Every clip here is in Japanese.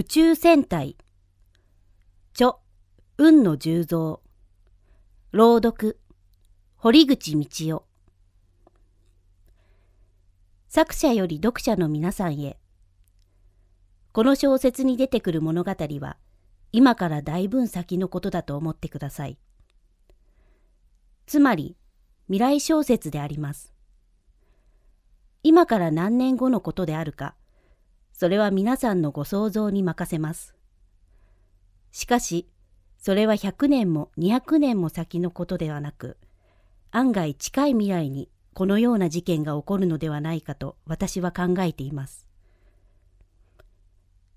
宇宙戦隊著運の重蔵朗読堀口道夫作者より読者の皆さんへこの小説に出てくる物語は今からだいぶん先のことだと思ってくださいつまり未来小説であります今から何年後のことであるかそれは皆さんのご想像に任せます。しかし、それは100年も200年も先のことではなく、案外近い未来にこのような事件が起こるのではないかと私は考えています。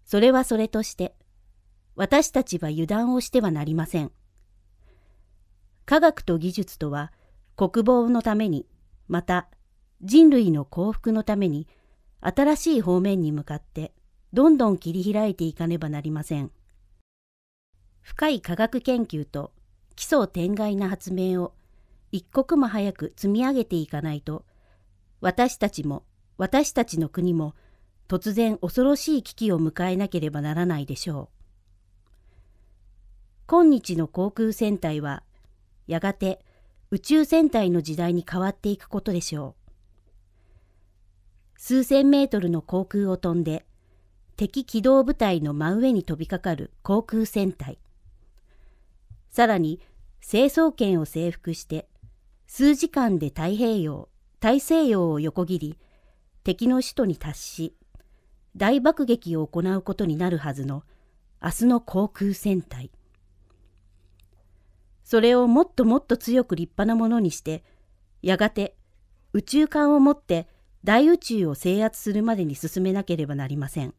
それはそれとして、私たちは油断をしてはなりません。科学と技術とは国防のために、また人類の幸福のために、新しい方面に向かってどんどん切り開いていかねばなりません。深い科学研究と奇想天外な発明を一刻も早く積み上げていかないと私たちも私たちの国も突然恐ろしい危機を迎えなければならないでしょう。今日の航空戦隊はやがて宇宙戦隊の時代に変わっていくことでしょう。数千メートルの航空を飛んで、敵機動部隊の真上に飛びかかる航空戦隊。さらに、成層圏を征服して、数時間で太平洋、大西洋を横切り、敵の首都に達し、大爆撃を行うことになるはずの、明日の航空戦隊。それをもっともっと強く立派なものにして、やがて宇宙艦を持って大宇宙を制圧するまでに進めなければなりません。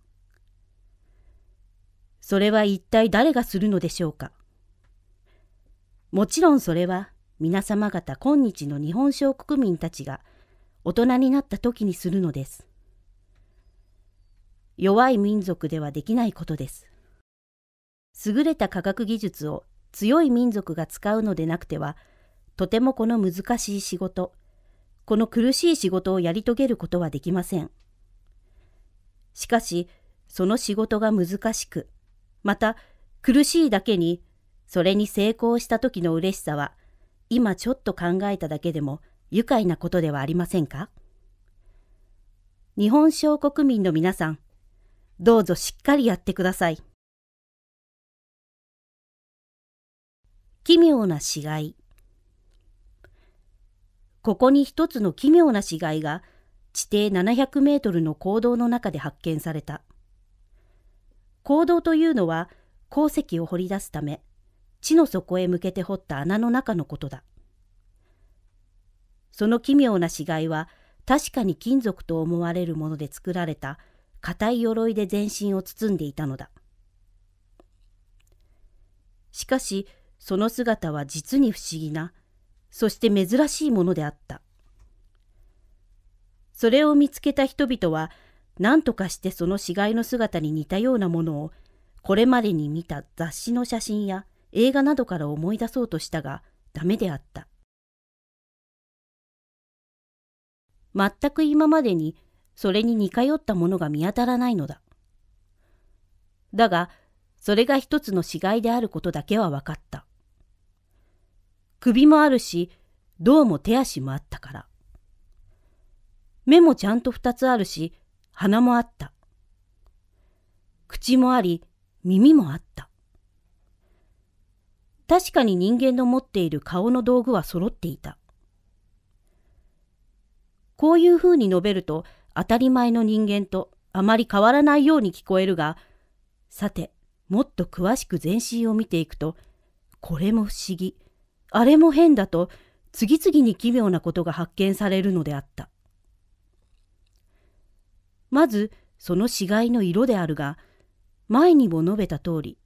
それは一体誰がするのでしょうかもちろんそれは皆様方今日の日本小国民たちが大人になった時にするのです。弱い民族ではできないことです。優れた科学技術を強い民族が使うのでなくては、とてもこの難しい仕事、この苦しい仕事をやり遂げることはできません。しかし、その仕事が難しく、また苦しいだけに、それに成功した時の嬉しさは、今ちょっと考えただけでも愉快なことではありませんか日本小国民の皆さん、どうぞしっかりやってください。奇妙な死骸。ここに一つの奇妙な死骸が地底700メートルの坑道の中で発見された。坑道というのは鉱石を掘り出すため、地の底へ向けて掘った穴の中のことだ。その奇妙な死骸は確かに金属と思われるもので作られた硬い鎧で全身を包んでいたのだ。しかし、その姿は実に不思議なそして珍しいものであった。それを見つけた人々は、何とかしてその死骸の姿に似たようなものを、これまでに見た雑誌の写真や映画などから思い出そうとしたが、ダメであった。全く今までにそれに似通ったものが見当たらないのだ。だが、それが一つの死骸であることだけは分かった。首もあるし、どうも手足もあったから。目もちゃんと二つあるし、鼻もあった。口もあり、耳もあった。確かに人間の持っている顔の道具は揃っていた。こういうふうに述べると当たり前の人間とあまり変わらないように聞こえるが、さて、もっと詳しく全身を見ていくと、これも不思議。あれも変だと次々に奇妙なことが発見されるのであった。まず、その死骸の色であるが、前にも述べた通り、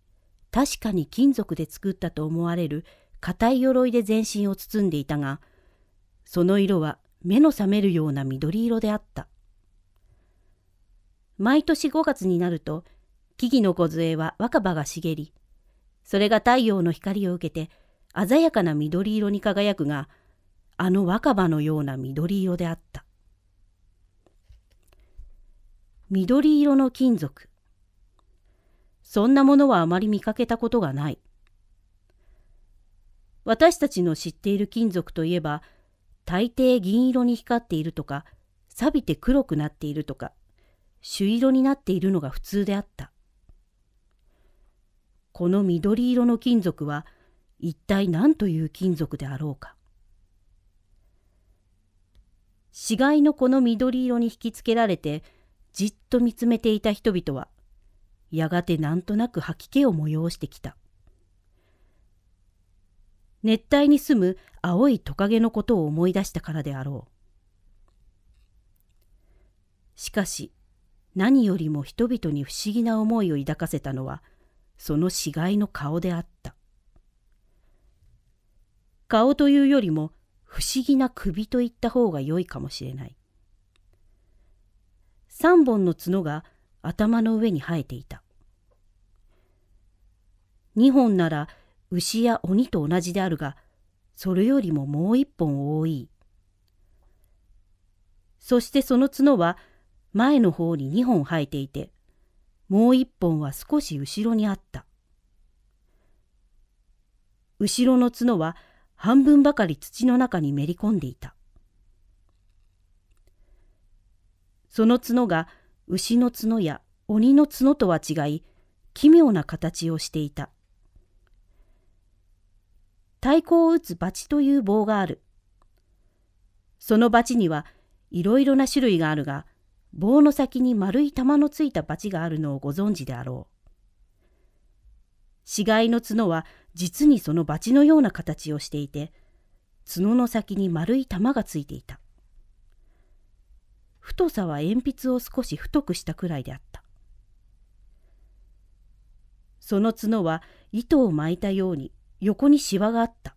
確かに金属で作ったと思われる硬い鎧で全身を包んでいたが、その色は目の覚めるような緑色であった。毎年5月になると、木々の梢は若葉が茂り、それが太陽の光を受けて鮮やかな緑色に輝くが、あの若葉のような緑色であった。緑色の金属。そんなものはあまり見かけたことがない。私たちの知っている金属といえば、大抵銀色に光っているとか、錆びて黒くなっているとか、朱色になっているのが普通であった。この緑色の金属は、一体何という金属であろうか死骸のこの緑色に引きつけられてじっと見つめていた人々はやがてなんとなく吐き気を催してきた熱帯に住む青いトカゲのことを思い出したからであろうしかし何よりも人々に不思議な思いを抱かせたのはその死骸の顔であった顔というよりも不思議な首といった方が良いかもしれない。3本の角が頭の上に生えていた。2本なら牛や鬼と同じであるが、それよりももう1本多い。そしてその角は前の方に2本生えていて、もう1本は少し後ろにあった。後ろの角は半分ばかり土の中にめり込んでいた。その角が牛の角や鬼の角とは違い、奇妙な形をしていた。太鼓を打つバチという棒がある。そのバチにはいろいろな種類があるが、棒の先に丸い玉のついたバチがあるのをご存知であろう。死骸の角は実にそのバチのような形をしていて、角の先に丸い玉がついていた。太さは鉛筆を少し太くしたくらいであった。その角は糸を巻いたように横にしわがあった。